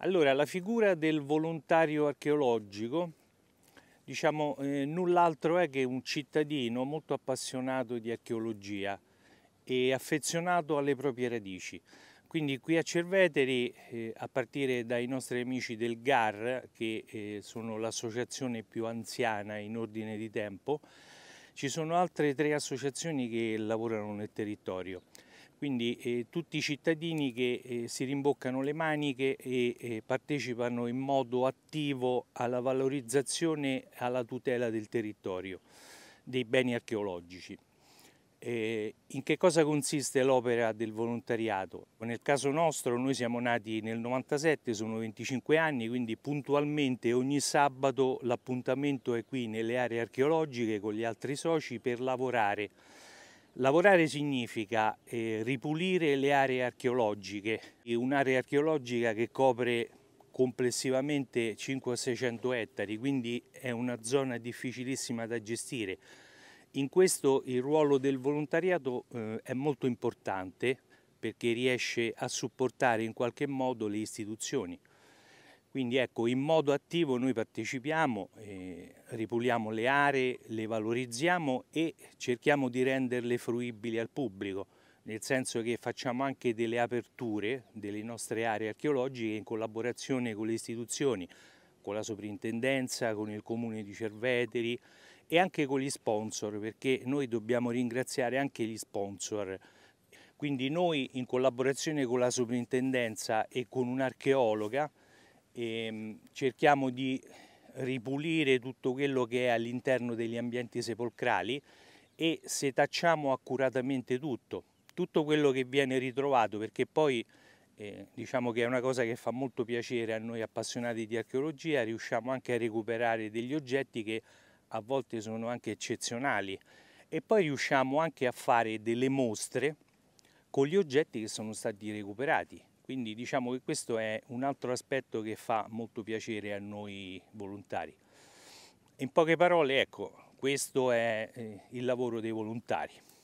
Allora, la figura del volontario archeologico, diciamo, eh, null'altro è che un cittadino molto appassionato di archeologia e affezionato alle proprie radici. Quindi qui a Cerveteri, eh, a partire dai nostri amici del GAR, che eh, sono l'associazione più anziana in ordine di tempo, ci sono altre tre associazioni che lavorano nel territorio quindi eh, tutti i cittadini che eh, si rimboccano le maniche e eh, partecipano in modo attivo alla valorizzazione e alla tutela del territorio, dei beni archeologici. Eh, in che cosa consiste l'opera del volontariato? Nel caso nostro noi siamo nati nel 97, sono 25 anni, quindi puntualmente ogni sabato l'appuntamento è qui nelle aree archeologiche con gli altri soci per lavorare Lavorare significa eh, ripulire le aree archeologiche, un'area archeologica che copre complessivamente 500-600 ettari, quindi è una zona difficilissima da gestire. In questo il ruolo del volontariato eh, è molto importante perché riesce a supportare in qualche modo le istituzioni. Quindi ecco, in modo attivo noi partecipiamo, eh, ripuliamo le aree, le valorizziamo e cerchiamo di renderle fruibili al pubblico, nel senso che facciamo anche delle aperture delle nostre aree archeologiche in collaborazione con le istituzioni, con la soprintendenza, con il comune di Cerveteri e anche con gli sponsor, perché noi dobbiamo ringraziare anche gli sponsor. Quindi noi in collaborazione con la soprintendenza e con un'archeologa e ehm, cerchiamo di ripulire tutto quello che è all'interno degli ambienti sepolcrali e setacciamo accuratamente tutto, tutto quello che viene ritrovato perché poi eh, diciamo che è una cosa che fa molto piacere a noi appassionati di archeologia, riusciamo anche a recuperare degli oggetti che a volte sono anche eccezionali e poi riusciamo anche a fare delle mostre con gli oggetti che sono stati recuperati quindi diciamo che questo è un altro aspetto che fa molto piacere a noi volontari. In poche parole, ecco, questo è eh, il lavoro dei volontari.